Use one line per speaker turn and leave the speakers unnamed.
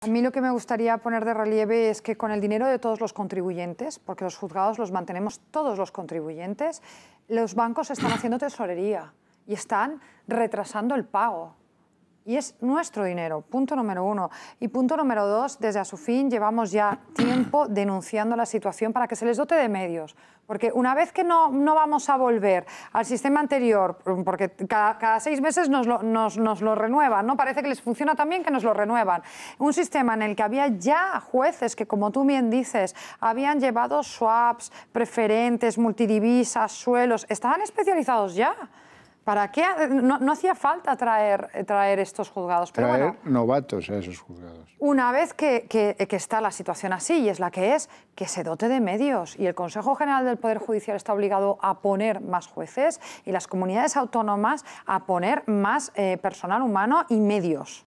A mí lo que me gustaría poner de relieve es que con el dinero de todos los contribuyentes, porque los juzgados los mantenemos todos los contribuyentes, los bancos están haciendo tesorería y están retrasando el pago y es nuestro dinero, punto número uno. Y punto número dos, desde su fin llevamos ya tiempo denunciando la situación para que se les dote de medios. Porque una vez que no, no vamos a volver al sistema anterior, porque cada, seis meses nos lo, nos, nos lo renuevan, ¿no? Parece que les funciona también que nos lo renuevan. Un sistema en el que había ya jueces que, como tú bien dices, habían llevado swaps, preferentes, multidivisas, suelos, estaban especializados ya. ¿Para qué? Eh, no, hacía falta traer, eh, traer estos juzgados. Pero traer
novatos a esos juzgados.
Una vez que, está la situación así, y es la que es, que se dote de medios. Y el Consejo General del Poder Judicial está obligado a poner más jueces y las comunidades autónomas a poner más eh, personal humano y medios.